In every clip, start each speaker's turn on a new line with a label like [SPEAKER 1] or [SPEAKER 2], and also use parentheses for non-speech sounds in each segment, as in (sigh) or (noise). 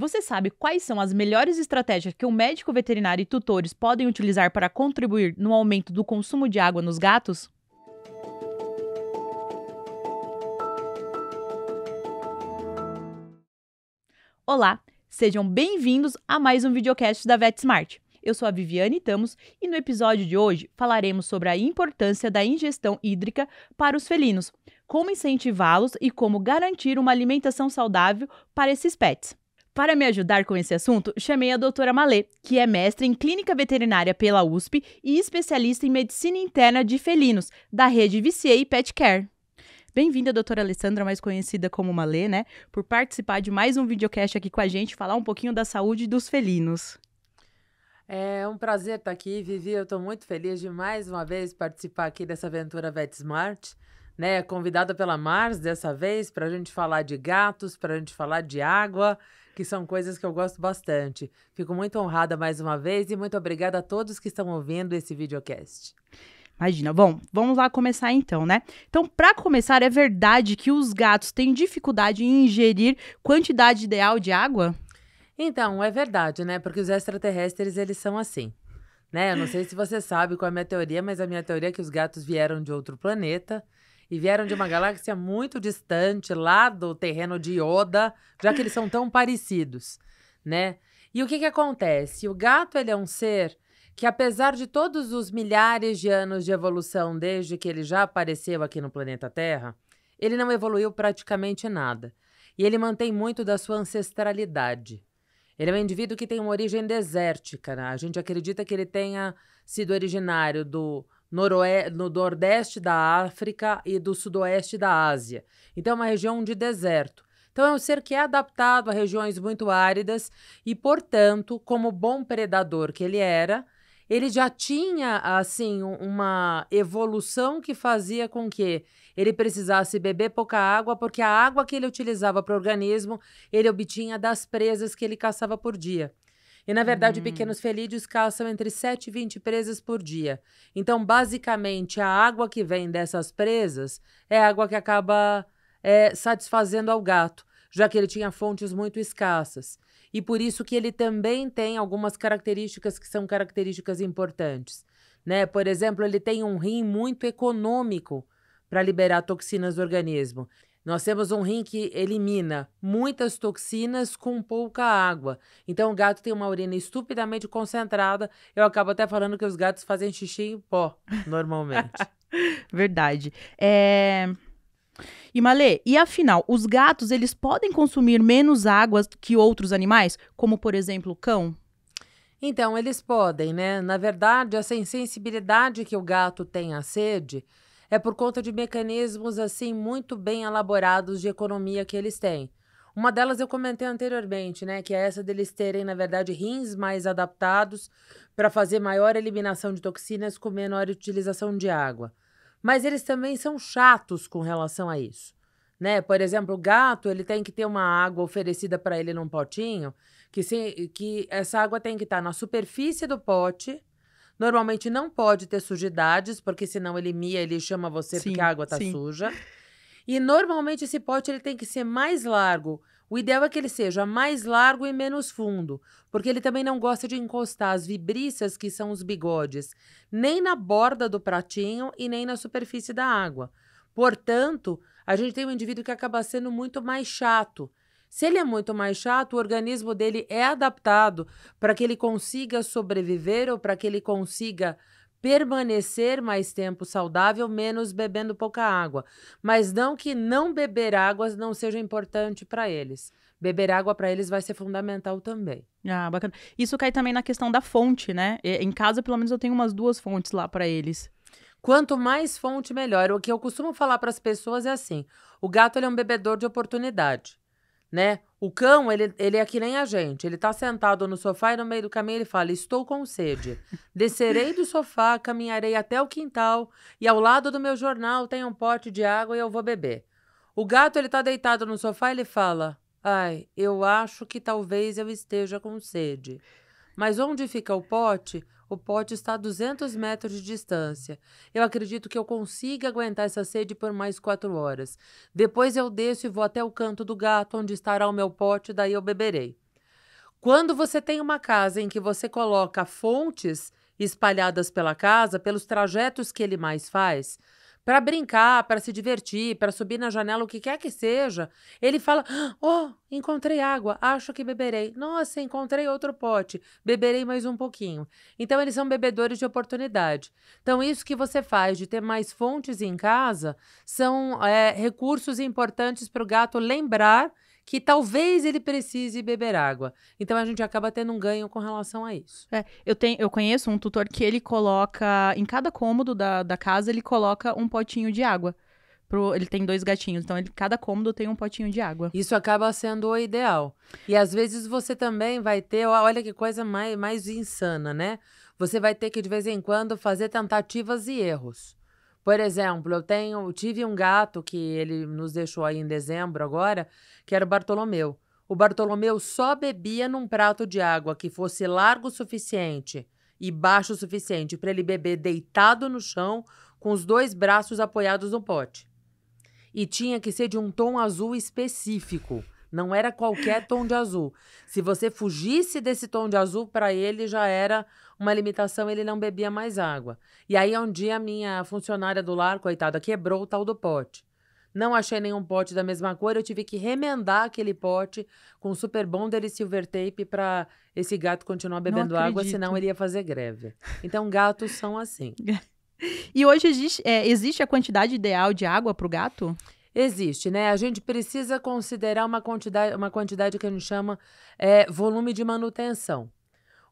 [SPEAKER 1] Você sabe quais são as melhores estratégias que o um médico veterinário e tutores podem utilizar para contribuir no aumento do consumo de água nos gatos? Olá, sejam bem-vindos a mais um videocast da VetSmart. Eu sou a Viviane Tamos e no episódio de hoje falaremos sobre a importância da ingestão hídrica para os felinos, como incentivá-los e como garantir uma alimentação saudável para esses pets. Para me ajudar com esse assunto, chamei a doutora Malê, que é mestre em clínica veterinária pela USP e especialista em medicina interna de felinos, da rede VCA Pet Care. Bem-vinda, doutora Alessandra, mais conhecida como Malê, né? Por participar de mais um videocast aqui com a gente, falar um pouquinho da saúde dos felinos.
[SPEAKER 2] É um prazer estar aqui, Vivi. Eu estou muito feliz de mais uma vez participar aqui dessa aventura VetSmart. Né, convidada pela Mars dessa vez para a gente falar de gatos, para a gente falar de água, que são coisas que eu gosto bastante. Fico muito honrada mais uma vez e muito obrigada a todos que estão
[SPEAKER 1] ouvindo esse videocast. Imagina. Bom, vamos lá começar então, né? Então, para começar, é verdade que os gatos têm dificuldade em ingerir quantidade ideal de água?
[SPEAKER 2] Então, é verdade, né? Porque os extraterrestres, eles são assim. Né? Eu não sei se você sabe qual é a minha teoria, mas a minha teoria é que os gatos vieram de outro planeta e vieram de uma galáxia muito distante, lá do terreno de Yoda, já que eles são tão parecidos, né? E o que que acontece? O gato, ele é um ser que apesar de todos os milhares de anos de evolução desde que ele já apareceu aqui no planeta Terra, ele não evoluiu praticamente nada. E ele mantém muito da sua ancestralidade. Ele é um indivíduo que tem uma origem desértica. Né? A gente acredita que ele tenha sido originário do no nordeste da África e do sudoeste da Ásia. Então, é uma região de deserto. Então, é um ser que é adaptado a regiões muito áridas e, portanto, como bom predador que ele era, ele já tinha, assim, uma evolução que fazia com que ele precisasse beber pouca água, porque a água que ele utilizava para o organismo, ele obtinha das presas que ele caçava por dia. E, na verdade, hum. pequenos felídeos caçam entre 7 e 20 presas por dia. Então, basicamente, a água que vem dessas presas é água que acaba é, satisfazendo ao gato, já que ele tinha fontes muito escassas. E por isso que ele também tem algumas características que são características importantes. Né? Por exemplo, ele tem um rim muito econômico para liberar toxinas do organismo. Nós temos um rim que elimina muitas toxinas com pouca água. Então o gato tem uma urina estupidamente concentrada. Eu acabo até falando que os gatos fazem xixi em pó,
[SPEAKER 1] normalmente.
[SPEAKER 2] (laughs)
[SPEAKER 1] Verdade. É... E Malê, e afinal, os gatos eles podem consumir menos água que outros animais, como por exemplo o cão?
[SPEAKER 2] Então, eles podem, né? Na verdade, essa insensibilidade que o gato tem à sede é por conta de mecanismos assim muito bem elaborados de economia que eles têm. Uma delas eu comentei anteriormente, né, que é essa deles terem, na verdade, rins mais adaptados para fazer maior eliminação de toxinas com menor utilização de água. Mas eles também são chatos com relação a isso. Né? Por exemplo, o gato, ele tem que ter uma água oferecida para ele num potinho, que, se, que essa água tem que estar tá na superfície do pote Normalmente não pode ter sujidades, porque senão ele mia, ele chama você sim, porque a água tá sim. suja. E normalmente esse pote ele tem que ser mais largo. O ideal é que ele seja mais largo e menos fundo, porque ele também não gosta de encostar as vibriças, que são os bigodes, nem na borda do pratinho e nem na superfície da água. Portanto, a gente tem um indivíduo que acaba sendo muito mais chato, se ele é muito mais chato, o organismo dele é adaptado para que ele consiga sobreviver ou para que ele consiga permanecer mais tempo saudável, menos bebendo pouca água. Mas não que não beber águas não seja importante para eles. Beber água para eles vai ser
[SPEAKER 1] fundamental também. Ah, bacana. Isso cai também na questão da fonte, né? É, em casa, pelo menos, eu tenho umas duas fontes lá para eles. Quanto mais fonte, melhor. O que eu costumo falar para as pessoas
[SPEAKER 2] é assim: o gato é um bebedor de oportunidade né? O cão, ele, ele é que nem a gente. Ele tá sentado no sofá e no meio do caminho ele fala: Estou com sede. Descerei do sofá, caminharei até o quintal e ao lado do meu jornal tem um pote de água e eu vou beber. O gato, ele tá deitado no sofá e ele fala: Ai, eu acho que talvez eu esteja com sede. Mas onde fica o pote? O pote está a 200 metros de distância. Eu acredito que eu consiga aguentar essa sede por mais quatro horas. Depois eu desço e vou até o canto do gato, onde estará o meu pote, daí eu beberei. Quando você tem uma casa em que você coloca fontes espalhadas pela casa, pelos trajetos que ele mais faz, para brincar, para se divertir, para subir na janela, o que quer que seja, ele fala: Oh, encontrei água, acho que beberei. Nossa, encontrei outro pote, beberei mais um pouquinho. Então, eles são bebedores de oportunidade. Então, isso que você faz de ter mais fontes em casa são é, recursos importantes para o gato lembrar que talvez ele precise beber água.
[SPEAKER 1] Então a gente acaba tendo um ganho com relação a isso. É, eu, tenho, eu conheço um tutor que ele coloca, em cada cômodo da, da casa, ele coloca um potinho de água. Pro, ele tem dois gatinhos, então ele, cada cômodo tem um potinho de água. Isso acaba sendo o ideal. E às
[SPEAKER 2] vezes você também vai ter, olha que coisa mais, mais insana, né? Você vai ter que de vez em quando fazer tentativas e erros. Por exemplo, eu tenho, tive um gato que ele nos deixou aí em dezembro agora, que era o Bartolomeu. O Bartolomeu só bebia num prato de água que fosse largo o suficiente e baixo o suficiente para ele beber deitado no chão com os dois braços apoiados no pote. E tinha que ser de um tom azul específico. Não era qualquer tom de azul. Se você fugisse desse tom de azul, para ele já era uma limitação, ele não bebia mais água. E aí, um dia, minha funcionária do lar, coitada, quebrou o tal do pote. Não achei nenhum pote da mesma cor, eu tive que remendar aquele pote com super bonder e silver tape para esse gato continuar bebendo água, senão ele ia fazer greve. Então, gatos são assim. (laughs) E hoje existe, é, existe a quantidade ideal de água para o gato? existe, né? A gente precisa considerar uma quantidade, uma quantidade que a gente chama é, volume de manutenção.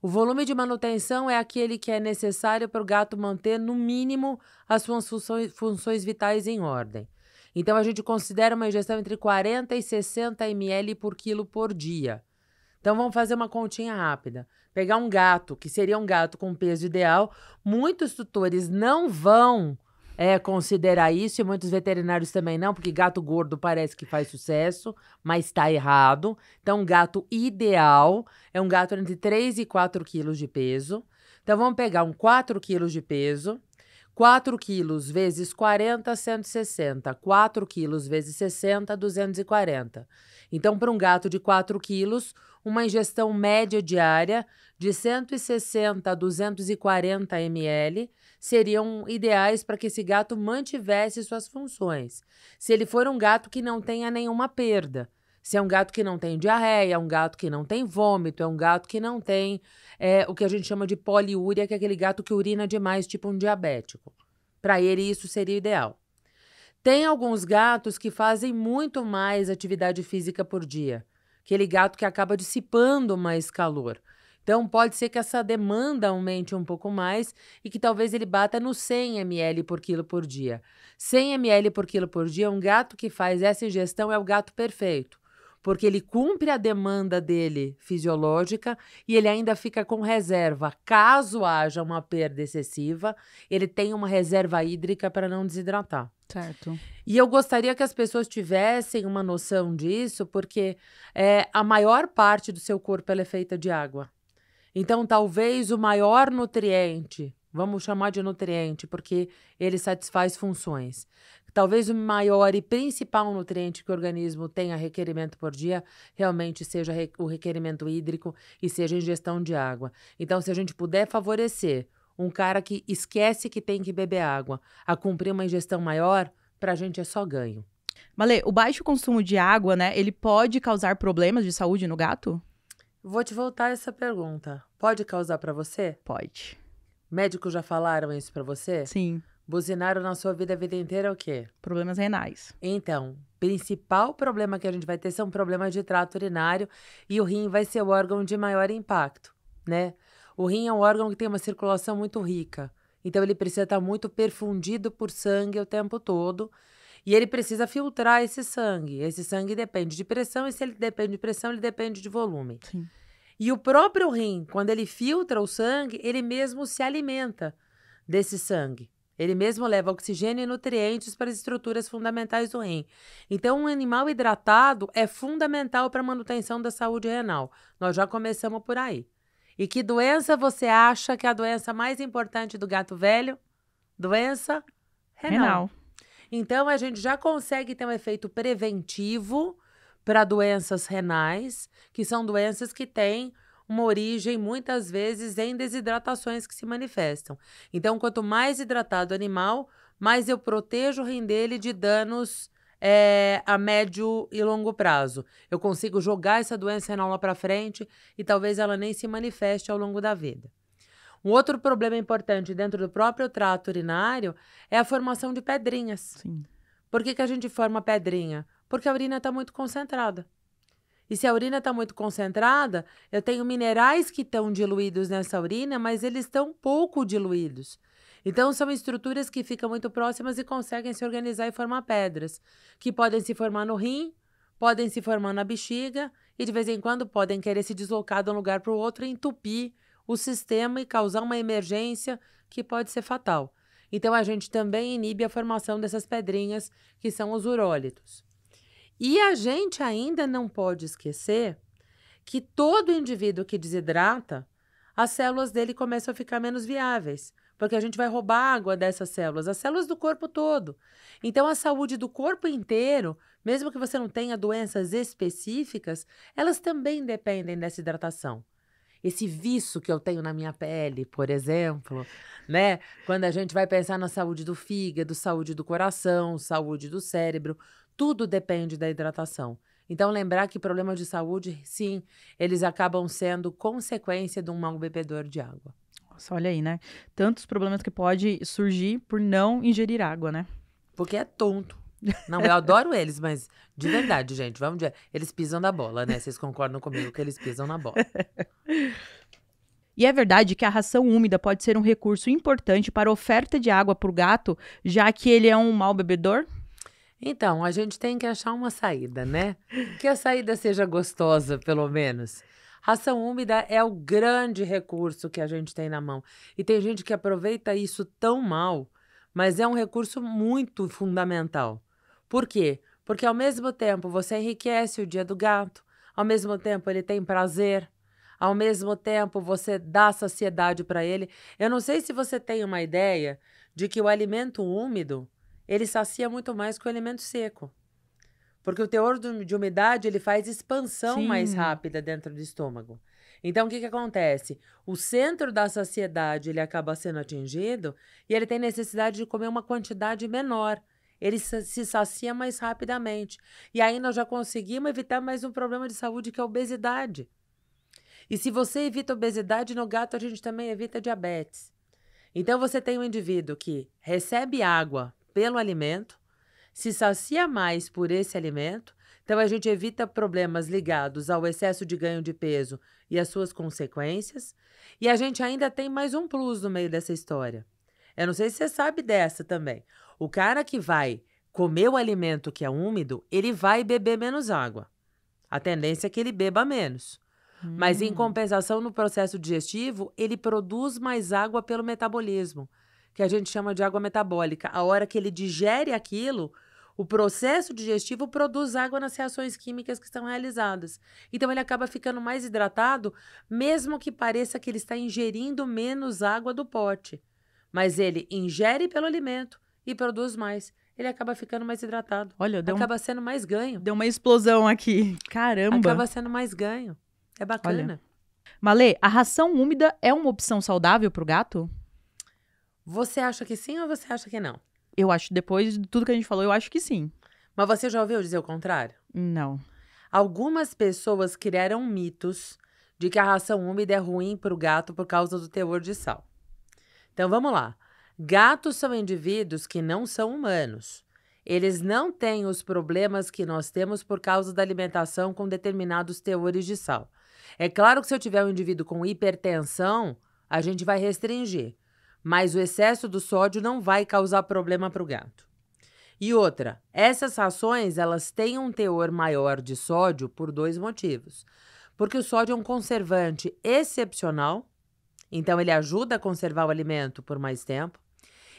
[SPEAKER 2] O volume de manutenção é aquele que é necessário para o gato manter, no mínimo, as suas funções, funções vitais em ordem. Então, a gente considera uma ingestão entre 40 e 60 ml por quilo por dia. Então, vamos fazer uma continha rápida. Pegar um gato, que seria um gato com peso ideal, muitos tutores não vão é, considera isso e muitos veterinários também não, porque gato gordo parece que faz sucesso, mas está errado. Então, um gato ideal é um gato entre 3 e 4 quilos de peso. Então, vamos pegar um 4 quilos de peso. 4 quilos vezes 40, 160. 4 quilos vezes 60, 240. Então, para um gato de 4 quilos, uma ingestão média diária de 160 a 240 ml seriam ideais para que esse gato mantivesse suas funções. Se ele for um gato que não tenha nenhuma perda. Se é um gato que não tem diarreia, é um gato que não tem vômito, é um gato que não tem é, o que a gente chama de poliúria, que é aquele gato que urina demais, tipo um diabético. Para ele, isso seria ideal. Tem alguns gatos que fazem muito mais atividade física por dia. Aquele gato que acaba dissipando mais calor. Então, pode ser que essa demanda aumente um pouco mais e que talvez ele bata no 100 ml por quilo por dia. 100 ml por quilo por dia, um gato que faz essa ingestão é o gato perfeito, porque ele cumpre a demanda dele fisiológica e ele ainda fica com reserva. Caso haja uma perda excessiva, ele tem uma reserva hídrica para não desidratar. Certo. E eu gostaria que as pessoas tivessem uma noção disso, porque é, a maior parte do seu corpo é feita de água. Então, talvez o maior nutriente, vamos chamar de nutriente, porque ele satisfaz funções. Talvez o maior e principal nutriente que o organismo tenha requerimento por dia realmente seja o requerimento hídrico e seja a ingestão de água. Então, se a gente puder favorecer um cara que esquece que tem que beber água a cumprir uma ingestão maior, para a gente é só ganho.
[SPEAKER 1] Malê, o baixo consumo de água, né, ele pode causar problemas de saúde no gato?
[SPEAKER 2] Vou te voltar essa pergunta. Pode causar para você? Pode. Médicos já falaram isso para você? Sim. Buzinaram na sua vida a vida inteira o quê? Problemas renais. Então, principal problema que a gente vai ter são problemas de trato urinário e o rim vai ser o órgão de maior impacto, né? O rim é um órgão que tem uma circulação muito rica, então ele precisa estar muito perfundido por sangue o tempo todo e ele precisa filtrar esse sangue. Esse sangue depende de pressão, e se ele depende de pressão, ele depende de volume. Sim. E o próprio rim, quando ele filtra o sangue, ele mesmo se alimenta desse sangue. Ele mesmo leva oxigênio e nutrientes para as estruturas fundamentais do rim. Então, um animal hidratado é fundamental para a manutenção da saúde renal. Nós já começamos por aí. E que doença você acha que é a doença mais importante do gato velho? Doença
[SPEAKER 1] renal. renal.
[SPEAKER 2] Então, a gente já consegue ter um efeito preventivo para doenças renais, que são doenças que têm uma origem muitas vezes em desidratações que se manifestam. Então, quanto mais hidratado o animal, mais eu protejo o rim dele de danos é, a médio e longo prazo. Eu consigo jogar essa doença renal lá para frente e talvez ela nem se manifeste ao longo da vida. Um outro problema importante dentro do próprio trato urinário é a formação de pedrinhas. Sim. Por que, que a gente forma pedrinha? Porque a urina está muito concentrada. E se a urina está muito concentrada, eu tenho minerais que estão diluídos nessa urina, mas eles estão pouco diluídos. Então, são estruturas que ficam muito próximas e conseguem se organizar e formar pedras, que podem se formar no rim, podem se formar na bexiga e, de vez em quando, podem querer se deslocar de um lugar para o outro e entupir o sistema e causar uma emergência que pode ser fatal. Então, a gente também inibe a formação dessas pedrinhas, que são os urólitos. E a gente ainda não pode esquecer que todo indivíduo que desidrata, as células dele começam a ficar menos viáveis, porque a gente vai roubar água dessas células, as células do corpo todo. Então, a saúde do corpo inteiro, mesmo que você não tenha doenças específicas, elas também dependem dessa hidratação esse vício que eu tenho na minha pele, por exemplo, né? Quando a gente vai pensar na saúde do fígado, saúde do coração, saúde do cérebro, tudo depende da hidratação. Então, lembrar que problemas de saúde, sim, eles
[SPEAKER 1] acabam sendo consequência de um mau bebedor de água. Nossa, olha aí, né? Tantos problemas que pode surgir por não ingerir água, né? Porque é tonto. Não, eu adoro
[SPEAKER 2] eles, mas de verdade, gente, vamos de... Eles pisam na bola, né? Vocês concordam comigo que eles pisam
[SPEAKER 1] na bola. E é verdade que a ração úmida pode ser um recurso importante para a oferta de água para o gato, já que ele é um mau bebedor? Então, a gente tem que achar uma saída, né?
[SPEAKER 2] Que a saída seja gostosa, pelo menos. Ração úmida é o grande recurso que a gente tem na mão. E tem gente que aproveita isso tão mal, mas é um recurso muito fundamental. Por quê? Porque ao mesmo tempo você enriquece o dia do gato, ao mesmo tempo ele tem prazer, ao mesmo tempo você dá saciedade para ele. Eu não sei se você tem uma ideia de que o alimento úmido, ele sacia muito mais que o alimento seco. Porque o teor de umidade, ele faz expansão Sim. mais rápida dentro do estômago. Então, o que, que acontece? O centro da saciedade ele acaba sendo atingido e ele tem necessidade de comer uma quantidade menor ele se sacia mais rapidamente. E aí nós já conseguimos evitar mais um problema de saúde que é a obesidade. E se você evita obesidade no gato, a gente também evita diabetes. Então você tem um indivíduo que recebe água pelo alimento, se sacia mais por esse alimento, então a gente evita problemas ligados ao excesso de ganho de peso e as suas consequências. E a gente ainda tem mais um plus no meio dessa história. Eu não sei se você sabe dessa também. O cara que vai comer o alimento que é úmido, ele vai beber menos água. A tendência é que ele beba menos. Hum. Mas em hum. compensação no processo digestivo, ele produz mais água pelo metabolismo, que a gente chama de água metabólica. A hora que ele digere aquilo, o processo digestivo produz água nas reações químicas que estão realizadas. Então ele acaba ficando mais hidratado, mesmo que pareça que ele está ingerindo menos água do pote. Mas ele ingere pelo alimento, e produz mais. Ele acaba ficando mais hidratado. Olha, deu acaba um... sendo mais ganho. Deu uma explosão aqui. Caramba. Acaba sendo mais ganho. É bacana. Olha.
[SPEAKER 1] Malê, a ração úmida é uma opção saudável para o gato?
[SPEAKER 2] Você acha que sim ou você acha que não?
[SPEAKER 1] Eu acho, depois de tudo que a gente falou, eu acho que sim.
[SPEAKER 2] Mas você já ouviu dizer o contrário? Não. Algumas pessoas criaram mitos de que a ração úmida é ruim para o gato por causa do teor de sal. Então vamos lá. Gatos são indivíduos que não são humanos. Eles não têm os problemas que nós temos por causa da alimentação com determinados teores de sal. É claro que se eu tiver um indivíduo com hipertensão, a gente vai restringir, mas o excesso do sódio não vai causar problema para o gato. E outra, essas rações elas têm um teor maior de sódio por dois motivos. Porque o sódio é um conservante excepcional, então ele ajuda a conservar o alimento por mais tempo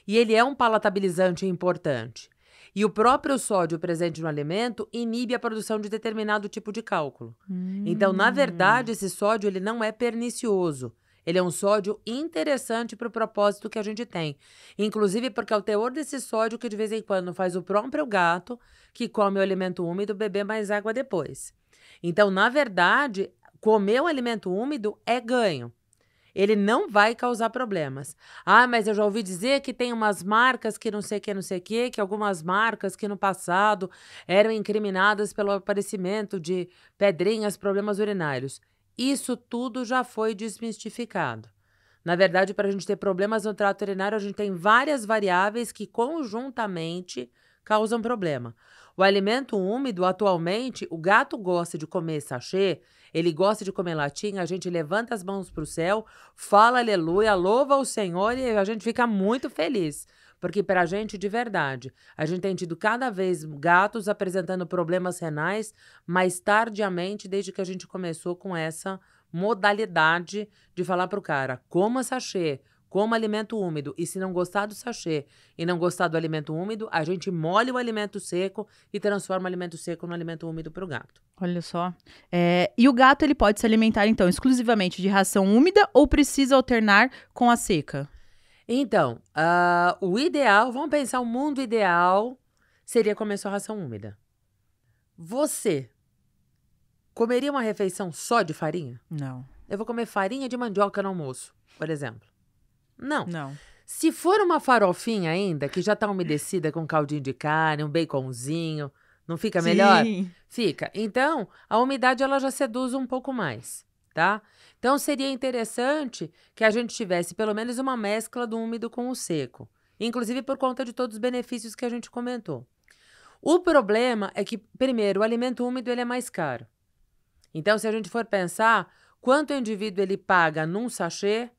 [SPEAKER 2] e ele é um palatabilizante importante. E o próprio sódio presente no alimento inibe a produção de determinado tipo de cálculo. Hum. Então, na verdade, esse sódio ele não é pernicioso. Ele é um sódio interessante para o propósito que a gente tem. Inclusive porque é o teor desse sódio que de vez em quando faz o próprio gato, que come o alimento úmido, beber mais água depois. Então, na verdade, comer o alimento úmido é ganho. Ele não vai causar problemas. Ah, mas eu já ouvi dizer que tem umas marcas que não sei o que, não sei o que, que algumas marcas que no passado eram incriminadas pelo aparecimento de pedrinhas, problemas urinários. Isso tudo já foi desmistificado. Na verdade, para a gente ter problemas no trato urinário, a gente tem várias variáveis que conjuntamente causam problema. O alimento úmido, atualmente, o gato gosta de comer sachê ele gosta de comer latinha, a gente levanta as mãos para o céu, fala aleluia, louva o Senhor e a gente fica muito feliz. Porque para a gente, de verdade, a gente tem tido cada vez gatos apresentando problemas renais mais tardiamente desde que a gente começou com essa modalidade de falar para o cara, coma sachê, Coma alimento úmido. E se não gostar do sachê e não gostar do alimento úmido, a gente molha o alimento seco e
[SPEAKER 1] transforma o alimento
[SPEAKER 2] seco no alimento úmido para o gato.
[SPEAKER 1] Olha só. É, e o gato ele pode se alimentar, então, exclusivamente de ração úmida ou precisa alternar com a seca? Então,
[SPEAKER 2] uh, o ideal, vamos pensar, o mundo ideal seria comer só ração úmida. Você comeria uma refeição só de farinha? Não. Eu vou comer farinha de mandioca no almoço, por exemplo. Não. Não. Se for uma farofinha ainda, que já tá umedecida com caldinho de carne, um baconzinho, não fica melhor? Sim. Fica. Então, a umidade ela já seduz um pouco mais, tá? Então, seria interessante que a gente tivesse pelo menos uma mescla do úmido com o seco, inclusive por conta de todos os benefícios que a gente comentou. O problema é que, primeiro, o alimento úmido ele é mais caro. Então, se a gente for pensar quanto o indivíduo ele paga num sachê,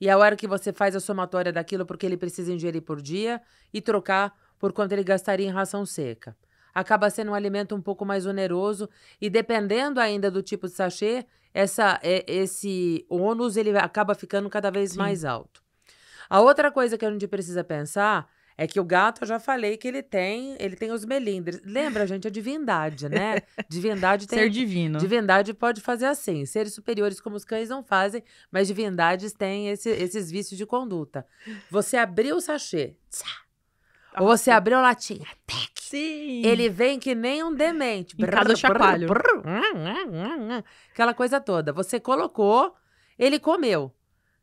[SPEAKER 2] e é a hora que você faz a somatória daquilo porque ele precisa ingerir por dia e trocar por quanto ele gastaria em ração seca. Acaba sendo um alimento um pouco mais oneroso e dependendo ainda do tipo de sachê, essa, é, esse ônus ele acaba ficando cada vez Sim. mais alto. A outra coisa que a gente precisa pensar é que o gato, eu já falei que ele tem, ele tem os melindres. Lembra, gente, a divindade, né? (laughs) Divindade tem. Ser divino. Divindade pode fazer assim. Seres superiores como os cães não fazem, mas divindades têm esse, esses vícios de conduta. Você abriu o sachê. Tchá, ou você abriu a latinha. Tec,
[SPEAKER 1] Sim. Ele
[SPEAKER 2] vem que nem um demente. Em cada chapalho. Brrr, brrr, aquela coisa toda. Você colocou, ele comeu,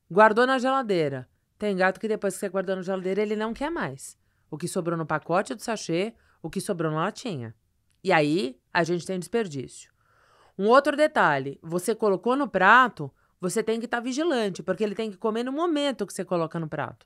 [SPEAKER 2] guardou na geladeira. Tem gato que depois que você guardou no geladeira, ele não quer mais. O que sobrou no pacote do sachê, o que sobrou na latinha. E aí, a gente tem desperdício. Um outro detalhe: você colocou no prato, você tem que estar tá vigilante, porque ele tem que comer no momento que você coloca no prato.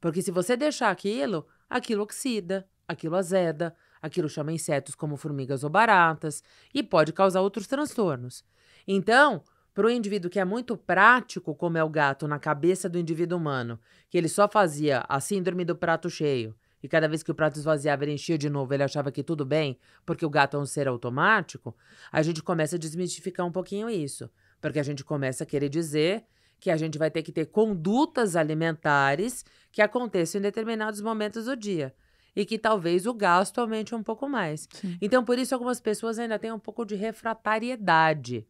[SPEAKER 2] Porque se você deixar aquilo, aquilo oxida, aquilo azeda, aquilo chama insetos como formigas ou baratas e pode causar outros transtornos. Então, para o indivíduo que é muito prático, como é o gato na cabeça do indivíduo humano, que ele só fazia a síndrome do prato cheio, e cada vez que o prato esvaziava ele enchia de novo, ele achava que tudo bem, porque o gato é um ser automático, a gente começa a desmistificar um pouquinho isso. Porque a gente começa a querer dizer que a gente vai ter que ter condutas alimentares que aconteçam em determinados momentos do dia. E que talvez o gasto aumente um pouco mais. Sim. Então, por isso, algumas pessoas ainda têm um pouco de refratariedade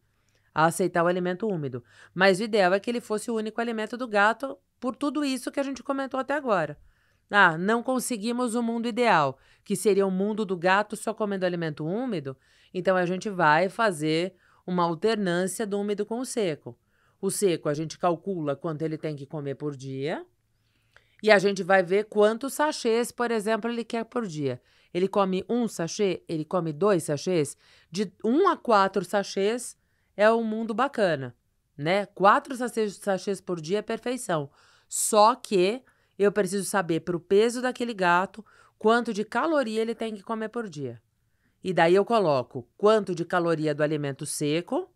[SPEAKER 2] a aceitar o alimento úmido. Mas o ideal é que ele fosse o único alimento do gato por tudo isso que a gente comentou até agora. Ah, não conseguimos o mundo ideal, que seria o mundo do gato só comendo alimento úmido, então a gente vai fazer uma alternância do úmido com o seco. O seco a gente calcula quanto ele tem que comer por dia e a gente vai ver quantos sachês, por exemplo, ele quer por dia. Ele come um sachê, ele come dois sachês, de um a quatro sachês é um mundo bacana, né? Quatro sachês, por dia é perfeição. Só que eu preciso saber para o peso daquele gato quanto de caloria ele tem que comer por dia. E daí eu coloco quanto de caloria do alimento seco,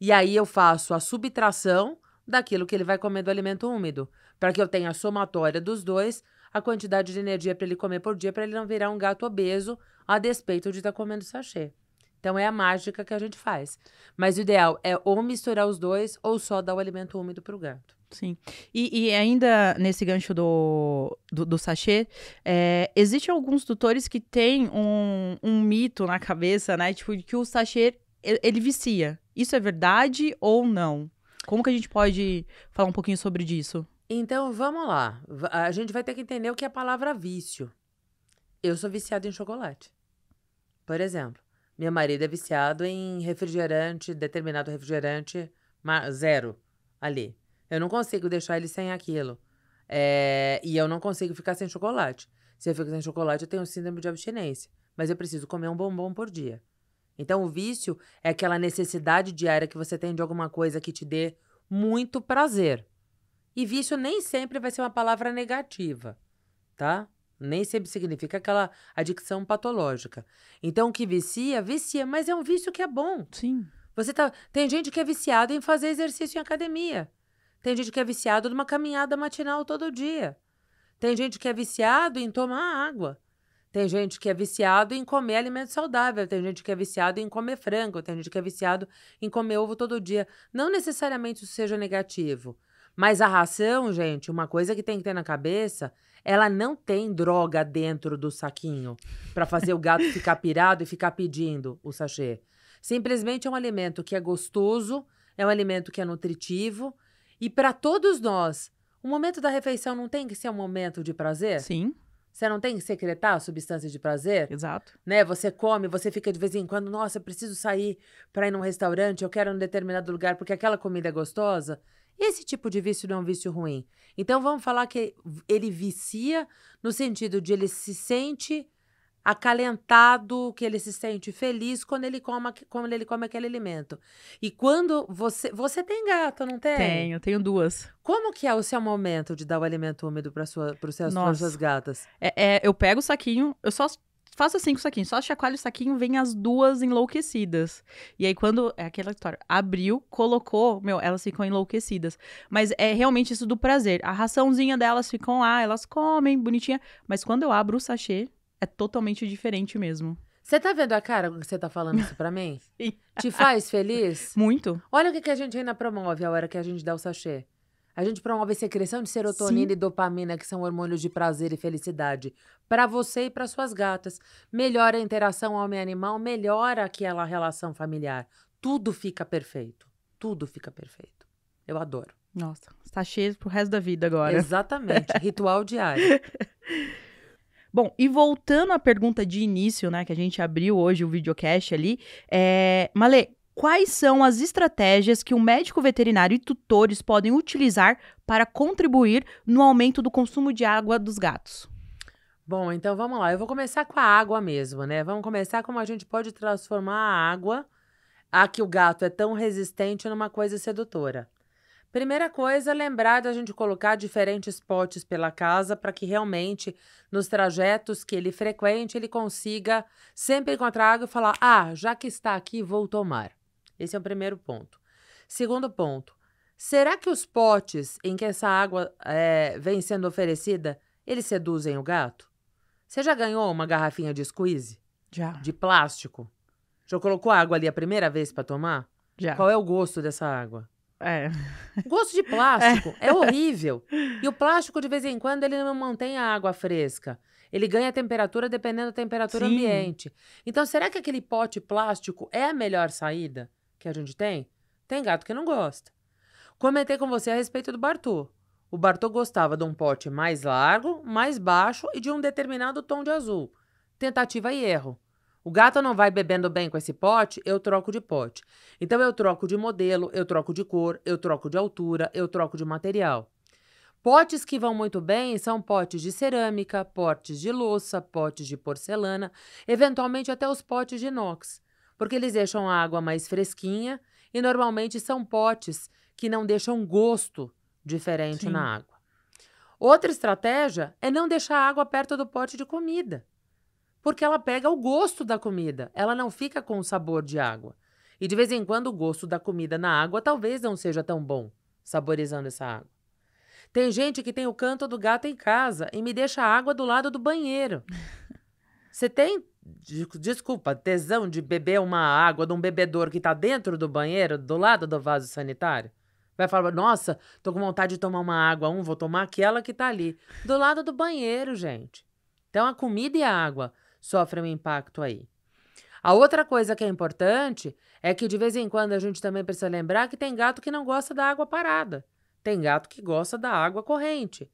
[SPEAKER 2] e aí eu faço a subtração daquilo que ele vai comer do alimento úmido, para que eu tenha a somatória dos dois, a quantidade de energia para ele comer por dia, para ele não virar um gato obeso a despeito de estar tá comendo sachê. Então é a mágica que a gente faz. Mas o ideal é ou misturar os dois ou só dar o alimento úmido para o gato.
[SPEAKER 1] Sim. E, e, ainda nesse gancho do, do, do sachê, é, existem alguns tutores que têm um, um mito na cabeça, né? Tipo, que o sachê ele, vicia. Isso é verdade ou não? Como que a gente pode falar um pouquinho sobre isso?
[SPEAKER 2] Então vamos lá. A gente vai ter que entender o que é a palavra vício. Eu sou viciado em chocolate. Por exemplo minha marido é viciado em refrigerante, determinado refrigerante, zero ali. Eu não consigo deixar ele sem aquilo. É, e eu não consigo ficar sem chocolate. Se eu fico sem chocolate, eu tenho síndrome de abstinência. Mas eu preciso comer um bombom por dia. Então, o vício é aquela necessidade diária que você tem de alguma coisa que te dê muito prazer. E vício nem sempre vai ser uma palavra negativa, tá? Nem sempre significa aquela adicção patológica. Então, o que vicia, vicia, mas é um vício que é bom. Sim. Você tá... Tem gente que é viciado em fazer exercício em academia. Tem gente que é viciado numa caminhada matinal todo dia. Tem gente que é viciado em tomar água. Tem gente que é viciado em comer alimento saudável, tem gente que é viciado em comer frango, tem gente que é viciado em comer ovo todo dia. Não necessariamente isso seja negativo. Mas a ração, gente, uma coisa que tem que ter na cabeça, ela não tem droga dentro do saquinho para fazer o gato ficar pirado e ficar pedindo o sachê. Simplesmente é um alimento que é gostoso, é um alimento que é nutritivo e para todos nós, o momento da refeição não tem que ser um momento de prazer? Sim. Você não tem que secretar a substância de prazer? Exato. Né? Você come, você fica de vez em quando, nossa, eu preciso sair para ir num restaurante, eu quero ir num determinado lugar porque aquela comida é gostosa. Esse tipo de vício não é um vício ruim. Então vamos falar que ele vicia no sentido de ele se sente acalentado, que ele se sente feliz quando ele come, quando ele come aquele alimento. E quando você. Você tem gato, não tem? Tenho,
[SPEAKER 1] tenho duas. Como que é o seu momento de dar o alimento úmido para sua, para os seus, suas gatas? É, é, eu pego o saquinho, eu só faça cinco saquinhos, só chacoalha o saquinho, vem as duas enlouquecidas. E aí, quando. É aquela história. Abriu, colocou, meu, elas ficam enlouquecidas. Mas é realmente isso do prazer. A raçãozinha delas ficam lá, elas comem, bonitinha. Mas quando eu abro o sachê, é totalmente diferente mesmo. Você tá vendo a cara que você tá falando isso pra mim? (laughs) Te faz feliz? Muito.
[SPEAKER 2] Olha o que, que a gente ainda promove a hora que a gente dá o sachê. A gente promove secreção de serotonina Sim. e dopamina, que são hormônios de prazer e felicidade, para você e para suas gatas. Melhora a interação homem-animal, melhora aquela relação familiar. Tudo fica perfeito. Tudo fica perfeito. Eu adoro.
[SPEAKER 1] Nossa, está cheio pro resto da vida agora.
[SPEAKER 2] Exatamente. (laughs) Ritual diário.
[SPEAKER 1] Bom, e voltando à pergunta de início, né, que a gente abriu hoje o videocast ali, é... Malê, quais são as estratégias que o um médico veterinário e tutores podem utilizar para contribuir no aumento do consumo de água dos gatos?
[SPEAKER 2] Bom, então vamos lá. Eu vou começar com a água mesmo, né? Vamos começar como a gente pode transformar a água, a que o gato é tão resistente, numa coisa sedutora. Primeira coisa, é lembrar da gente colocar diferentes potes pela casa para que realmente nos trajetos que ele frequente ele consiga sempre encontrar água e falar: ah, já que está aqui, vou tomar. Esse é o primeiro ponto. Segundo ponto, será que os potes em que essa água é, vem sendo oferecida, eles seduzem o gato? Você já ganhou uma garrafinha de squeeze? Já. De plástico? Já colocou água ali a primeira vez para tomar? Já. Qual é o gosto dessa água? É. Gosto de plástico é. (laughs) é. horrível. E o plástico, de vez em quando, ele não mantém a água fresca. Ele ganha temperatura dependendo da temperatura Sim. ambiente. Então, será que aquele pote plástico é a melhor saída? que a é gente tem, tem gato que não gosta. Comentei com você a respeito do Bartô. O Bartô gostava de um pote mais largo, mais baixo e de um determinado tom de azul. Tentativa e erro. O gato não vai bebendo bem com esse pote, eu troco de pote. Então eu troco de modelo, eu troco de cor, eu troco de altura, eu troco de material. Potes que vão muito bem são potes de cerâmica, potes de louça, potes de porcelana, eventualmente até os potes de inox porque eles deixam a água mais fresquinha e normalmente são potes que não deixam gosto diferente Sim. na água. Outra estratégia é não deixar a água perto do pote de comida, porque ela pega o gosto da comida, ela não fica com o sabor de água. E de vez em quando o gosto da comida na água talvez não seja tão bom, saborizando essa água. Tem gente que tem o canto do gato em casa e me deixa a água do lado do banheiro. (laughs) Você tem desculpa, tesão de beber uma água de um bebedor que tá dentro do banheiro, do lado do vaso sanitário? Vai falar, nossa, tô com vontade de tomar uma água, um, vou tomar aquela que tá ali. Do lado do banheiro, gente. Então a comida e a água sofrem um impacto aí. A outra coisa que é importante é que de vez em quando a gente também precisa lembrar que tem gato que não gosta da água parada. Tem gato que gosta da água corrente.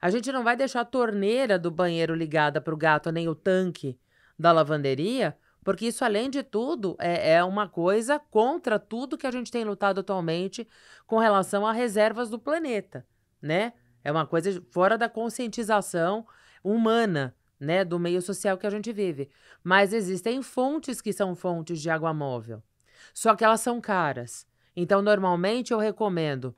[SPEAKER 2] A gente não vai deixar a torneira do banheiro ligada para o gato, nem o tanque da lavanderia, porque isso, além de tudo, é, é uma coisa contra tudo que a gente tem lutado atualmente com relação a reservas do planeta, né? É uma coisa fora da conscientização humana, né, do meio social que a gente vive. Mas existem fontes que são fontes de água móvel. Só que elas são caras. Então, normalmente eu recomendo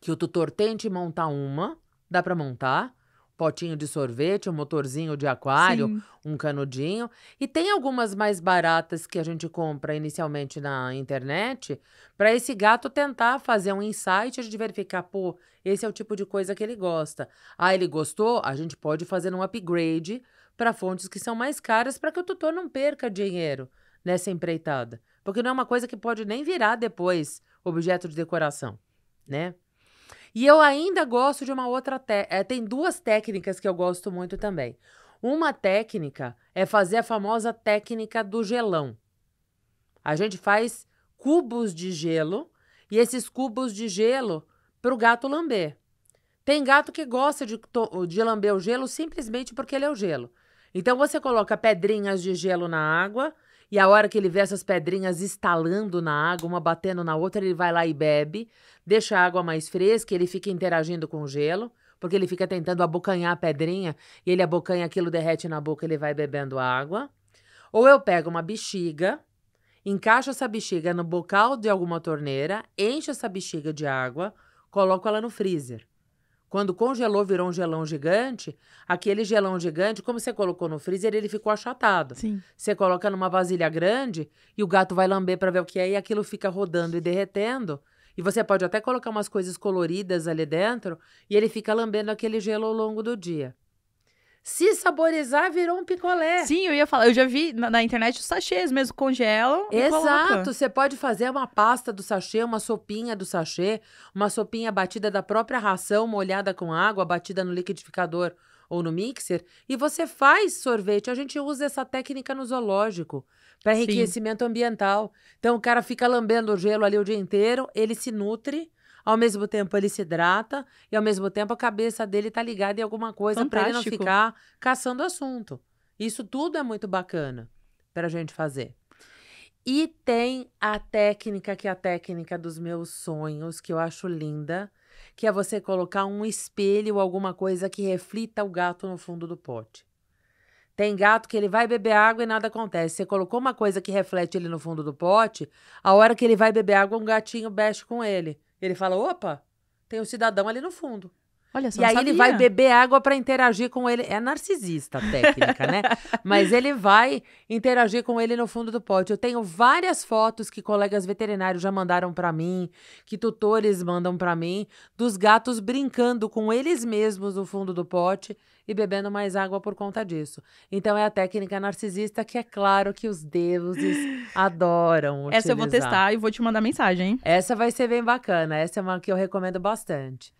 [SPEAKER 2] que o tutor tente montar uma, dá para montar, potinho de sorvete, um motorzinho de aquário, Sim. um canudinho. E tem algumas mais baratas que a gente compra inicialmente na internet para esse gato tentar fazer um insight a gente verificar, pô, esse é o tipo de coisa que ele gosta. Ah, ele gostou? A gente pode fazer um upgrade para fontes que são mais caras para que o tutor não perca dinheiro nessa empreitada, porque não é uma coisa que pode nem virar depois objeto de decoração, né? E eu ainda gosto de uma outra. técnica. Eh, tem duas técnicas que eu gosto muito também. Uma técnica é fazer a famosa técnica do gelão. A gente faz cubos de gelo e esses cubos de gelo para o gato lamber. Tem gato que gosta de, de lamber o gelo simplesmente porque ele é o gelo. Então você coloca pedrinhas de gelo na água, e a hora que ele vê essas pedrinhas estalando na água, uma batendo na outra, ele vai lá e bebe, deixa a água mais fresca, ele fica interagindo com o gelo, porque ele fica tentando abocanhar a pedrinha, e ele abocanha aquilo, derrete na boca, ele vai bebendo água. Ou eu pego uma bexiga, encaixo essa bexiga no bocal de alguma torneira, encho essa bexiga de água, coloco ela no freezer. Quando congelou, virou um gelão gigante. Aquele gelão gigante, como você colocou no freezer, ele ficou achatado. Sim. Você coloca numa vasilha grande e o gato vai lamber para ver o que é e aquilo fica rodando e derretendo. E você pode até colocar umas coisas coloridas ali dentro e ele fica lambendo aquele gelo ao longo do dia. Se saborizar, virou um picolé. Sim, eu ia falar. Eu já vi na, na internet os sachês mesmo, congelam. Exato. Você pode fazer uma pasta do sachê, uma sopinha do sachê, uma sopinha batida da própria ração, molhada com água, batida no liquidificador ou no mixer, e você faz sorvete. A gente usa essa técnica no zoológico para enriquecimento Sim. ambiental. Então o cara fica lambendo o gelo ali o dia inteiro, ele se nutre ao mesmo tempo, ele se hidrata e, ao mesmo tempo, a cabeça dele tá ligada em alguma coisa para ele não ficar caçando assunto. Isso tudo é muito bacana para a gente fazer. E tem a técnica, que é a técnica dos meus sonhos, que eu acho linda, que é você colocar um espelho ou alguma coisa que reflita o gato no fundo do pote. Tem gato que ele vai beber água e nada acontece. Você colocou uma coisa que reflete ele no fundo do pote, a hora que ele vai beber água, um gatinho mexe com ele. Ele fala: opa, tem um cidadão ali no fundo. Olha só, e aí sabia. ele vai beber água para interagir com ele. É narcisista a técnica, né? (laughs) Mas ele vai interagir com ele no fundo do pote. Eu tenho várias fotos que colegas veterinários já mandaram para mim, que tutores mandam para mim, dos gatos brincando com eles mesmos no fundo do pote e bebendo mais água por conta disso. Então é a técnica narcisista que é claro que os deuses (laughs) adoram. Utilizar. Essa eu vou testar e vou te mandar mensagem, hein? Essa vai ser bem bacana. Essa é uma que eu recomendo bastante.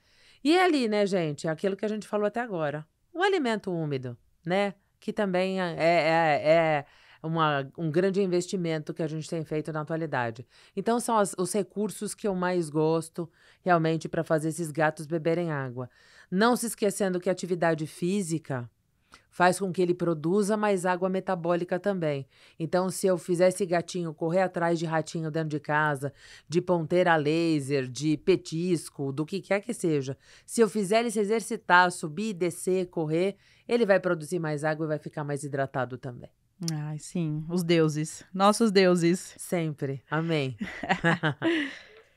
[SPEAKER 2] E é ali, né, gente? É aquilo que a gente falou até agora. O alimento úmido, né? Que também é, é, é, é uma, um grande investimento que a gente tem feito na atualidade. Então, são as, os recursos que eu mais gosto realmente para fazer esses gatos beberem água. Não se esquecendo que atividade física faz com que ele produza mais água metabólica também. Então, se eu fizesse gatinho correr atrás de ratinho dentro de casa, de ponteira laser, de petisco, do que quer que seja, se eu fizer ele se exercitar, subir, descer, correr, ele vai produzir mais água e vai ficar mais hidratado também.
[SPEAKER 1] Ai, sim, os deuses, nossos deuses. Sempre. Amém. (laughs) (laughs)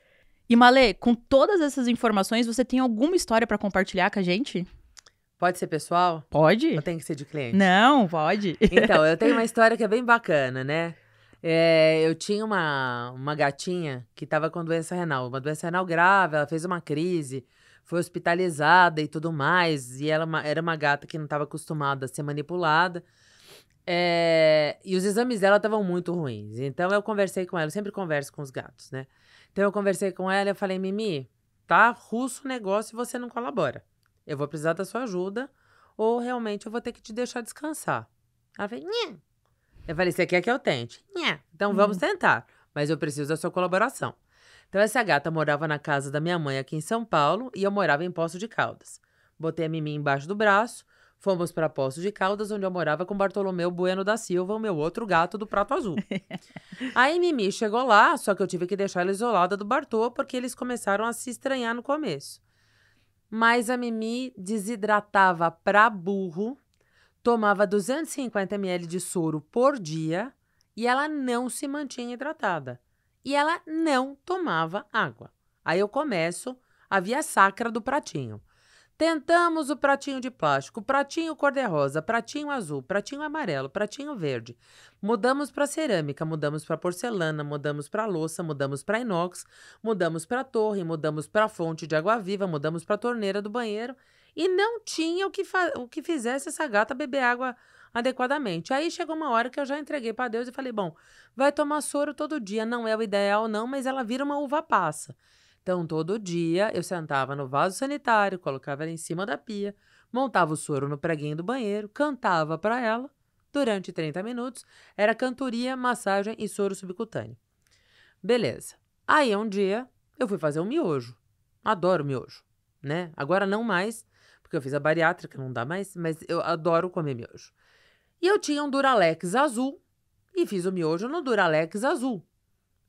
[SPEAKER 1] e Malê, com todas essas informações, você tem alguma história para compartilhar com a gente? Pode ser
[SPEAKER 2] pessoal? Pode. Ou tem que ser de cliente? Não, pode. (laughs) Então, eu tenho uma história que é bem bacana, né? É, eu tinha uma, uma gatinha que estava com doença renal, uma doença renal grave, ela fez uma crise, foi hospitalizada e tudo mais, e ela uma, era uma gata que não estava acostumada a ser manipulada. É, e os exames dela estavam muito ruins. Então eu conversei com ela, eu sempre converso com os gatos, né? Então eu conversei com ela e eu falei, Mimi, tá russo o negócio e você não colabora eu vou precisar da sua ajuda, ou realmente eu vou ter que te deixar descansar. Ela fez, Nham. Eu falei, você quer que eu tente? Nham. Então vamos hum. tentar, mas eu preciso da sua colaboração. Então essa gata morava na casa da minha mãe aqui em São Paulo e eu morava em Poço de Caldas. Botei a Mimi embaixo do braço, fomos para Poço de Caldas, onde eu morava com Bartolomeu Bueno da Silva, o meu outro gato do Prato Azul. (laughs) Aí Mimi chegou lá, só que eu tive que deixar ela isolada do Bartô, porque eles começaram a se estranhar no começo. Mas a Mimi desidratava pra burro, tomava 250 ml de soro por dia e ela não se mantinha hidratada. E ela não tomava água. Aí eu começo a via sacra do pratinho. Tentamos o pratinho de plástico, pratinho cor-de-rosa, pratinho azul, pratinho amarelo, pratinho verde. Mudamos para cerâmica, mudamos para porcelana, mudamos para louça, mudamos para inox, mudamos para torre, mudamos para fonte de água viva, mudamos para torneira do banheiro e não tinha o que, o que fizesse essa gata beber água adequadamente. Aí chegou uma hora que eu já entreguei para Deus e falei: bom, vai tomar soro todo dia, não é o ideal, não, mas ela vira uma uva passa. Então, todo dia eu sentava no vaso sanitário, colocava ela em cima da pia, montava o soro no preguinho do banheiro, cantava para ela durante 30 minutos. Era cantoria, massagem e soro subcutâneo. Beleza. Aí um dia eu fui fazer um miojo. Adoro miojo, né? Agora não mais, porque eu fiz a bariátrica, não dá mais, mas eu adoro comer miojo. E eu tinha um Duralex azul e fiz o miojo no Duralex azul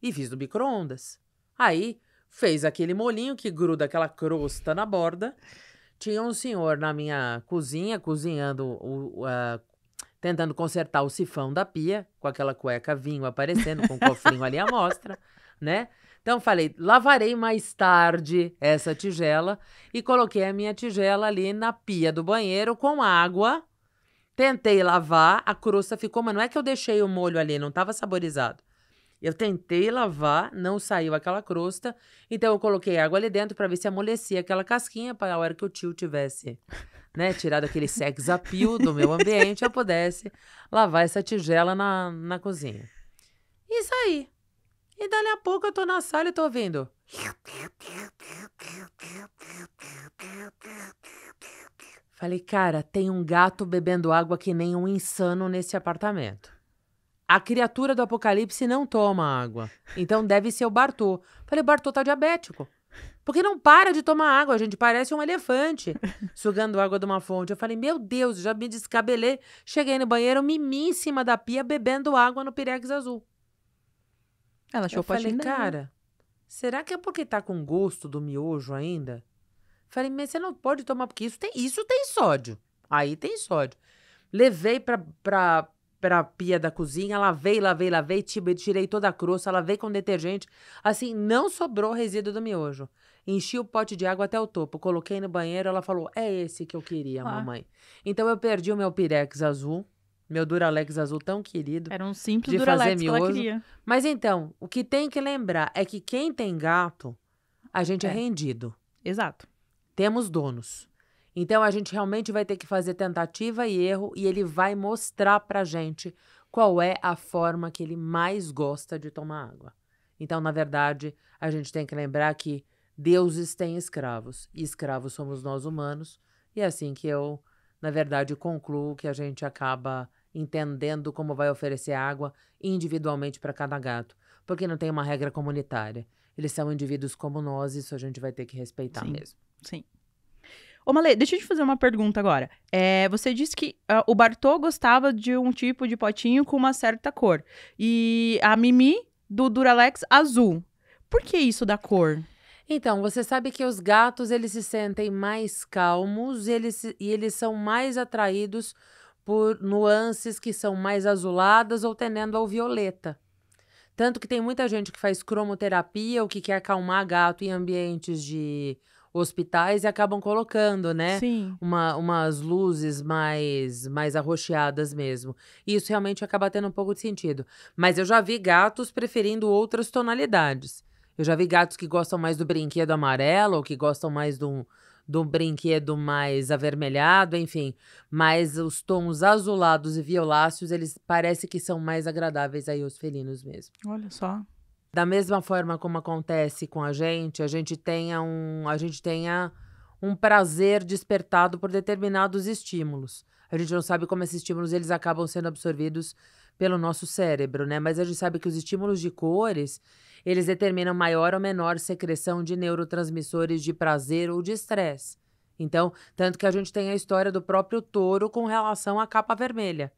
[SPEAKER 2] e fiz no micro-ondas. Aí fez aquele molinho que gruda aquela crosta na borda. Tinha um senhor na minha cozinha cozinhando o, uh, tentando consertar o sifão da pia, com aquela cueca vinho aparecendo, com o cofrinho ali à mostra, (laughs) né? Então falei, lavarei mais tarde essa tigela e coloquei a minha tigela ali na pia do banheiro com água. Tentei lavar, a crosta ficou, mas não é que eu deixei o molho ali, não estava saborizado. Eu tentei lavar, não saiu aquela crosta, então eu coloquei água ali dentro para ver se amolecia aquela casquinha para a hora que o tio tivesse, (laughs) né, tirado aquele sex appeal do meu ambiente, eu pudesse lavar essa tigela na, na cozinha. E saí. E dali a pouco eu tô na sala e tô ouvindo. Falei, cara, tem um gato bebendo água que nem um insano nesse apartamento a criatura do apocalipse não toma água. Então deve ser o Bartô. Falei, Bartô tá diabético. Porque não para de tomar água, a gente parece um elefante (laughs) sugando água de uma fonte. Eu falei, meu Deus, já me descabelei. Cheguei no banheiro, mimi em cima da pia, bebendo água no Pirex
[SPEAKER 1] azul. Ela achou Eu falei, né? cara,
[SPEAKER 2] será que é porque tá com gosto do miojo ainda? Falei, mas você não pode tomar, porque isso tem, isso tem sódio. Aí tem sódio. Levei pra, pra, pra pia da cozinha, lavei, lavei, lavei, tirei toda a crosta, lavei com detergente. Assim, não sobrou resíduo do miojo. Enchi o pote de água até o topo, coloquei no banheiro, ela falou: "É esse que eu queria, ah. mamãe". Então eu perdi o meu Pirex azul, meu Duralex azul tão querido. Era um simples de Duralex fazer miojo. que ela queria. Mas então, o que tem que lembrar é que quem tem gato, a gente é, é rendido. Exato. Temos donos. Então a gente realmente vai ter que fazer tentativa e erro e ele vai mostrar pra gente qual é a forma que ele mais gosta de tomar água. Então, na verdade, a gente tem que lembrar que deuses têm escravos e escravos somos nós humanos, e é assim que eu, na verdade, concluo que a gente acaba entendendo como vai oferecer água individualmente para cada gato, porque não tem uma regra comunitária. Eles são indivíduos como nós, isso
[SPEAKER 1] a gente vai ter que respeitar sim, mesmo. Sim. Ô, Malê, deixa eu te fazer uma pergunta agora. É, você disse que uh, o Bartô gostava de um tipo de potinho com uma certa cor. E a Mimi, do Duralex, azul. Por que isso da cor?
[SPEAKER 2] Então, você sabe que os gatos, eles se sentem mais calmos e eles, e eles são mais atraídos por nuances que são mais azuladas ou tendendo ao violeta. Tanto que tem muita gente que faz cromoterapia, o que quer acalmar gato em ambientes de hospitais e acabam colocando, né? Sim. Uma, umas luzes mais, mais arroxeadas mesmo. E isso realmente acaba tendo um pouco de sentido. Mas eu já vi gatos preferindo outras tonalidades. Eu já vi gatos que gostam mais do brinquedo amarelo, ou que gostam mais do, do brinquedo mais avermelhado, enfim. Mas os tons azulados e violáceos, eles parecem que são mais agradáveis aí aos felinos mesmo. Olha só da mesma forma como acontece com a gente, a gente tenha um, a gente tenha um prazer despertado por determinados estímulos. A gente não sabe como esses estímulos eles acabam sendo absorvidos pelo nosso cérebro, né? Mas a gente sabe que os estímulos de cores, eles determinam maior ou menor secreção de neurotransmissores de prazer ou de estresse. Então, tanto que a gente tem a história do próprio touro com relação à capa vermelha.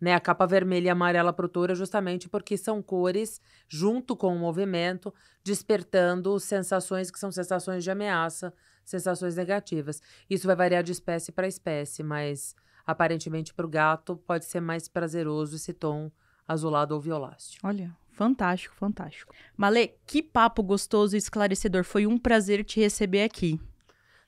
[SPEAKER 2] Né? A capa vermelha e amarela para o touro é justamente porque são cores, junto com o movimento, despertando sensações que são sensações de ameaça, sensações negativas. Isso vai variar de espécie para espécie, mas aparentemente para o gato pode ser mais prazeroso esse tom azulado ou violáceo.
[SPEAKER 1] Olha, fantástico, fantástico. Malê, que papo gostoso e esclarecedor. Foi um prazer te receber aqui.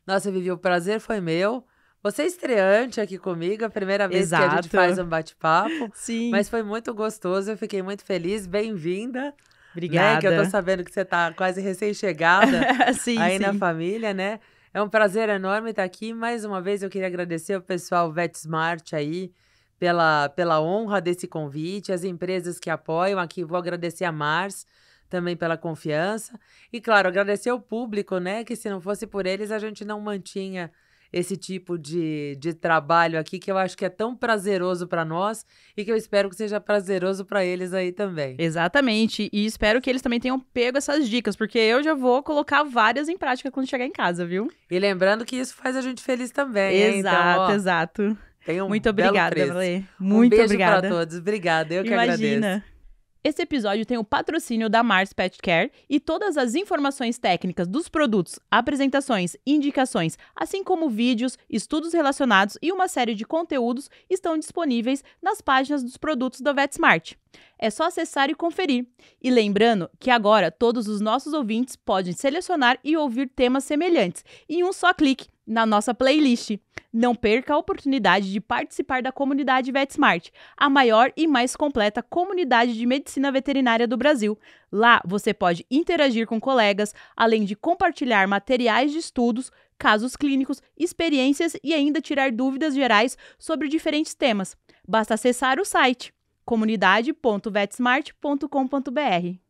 [SPEAKER 1] Nossa, Vivi, o prazer foi meu. Você é estreante
[SPEAKER 2] aqui comigo, a primeira vez Exato. que a gente faz um bate-papo. (laughs) Sim. Mas foi muito gostoso, eu fiquei muito feliz. Bem-vinda. Né, Obrigada. Né, que eu tô sabendo que você tá quase recém-chegada (laughs) sim, aí sim. na família, né? É um prazer enorme estar aqui. Mais uma vez eu queria agradecer ao pessoal VetSmart aí pela, pela honra desse convite, as empresas que apoiam aqui. Vou agradecer a Mars também pela confiança. E, claro, agradecer ao público, né? Que se não fosse por eles, a gente não mantinha esse tipo de, de trabalho aqui que eu acho que é tão prazeroso para nós e que eu espero que seja prazeroso para eles aí também.
[SPEAKER 1] Exatamente. E espero que eles também tenham pego essas dicas, porque eu já vou colocar várias em prática quando chegar em casa, viu? E lembrando que isso faz a gente feliz também. Então, exato, Então, ó, exato. Um Muito obrigada, Lê. Muito um beijo obrigada. a todos. Obrigada, eu que Imagina. agradeço. Esse episódio tem o patrocínio da Mars Pet Care e todas as informações técnicas dos produtos, apresentações, indicações, assim como vídeos, estudos relacionados e uma série de conteúdos estão disponíveis nas páginas dos produtos da VetSmart. É só acessar e conferir. E lembrando que agora todos os nossos ouvintes podem selecionar e ouvir temas semelhantes em um só clique na nossa playlist. Não perca a oportunidade de participar da comunidade VetSmart, a maior e mais completa comunidade de medicina veterinária do Brasil. Lá você pode interagir com colegas, além de compartilhar materiais de estudos, casos clínicos, experiências e ainda tirar dúvidas gerais sobre diferentes temas. Basta acessar o site comunidade.vetsmart.com.br.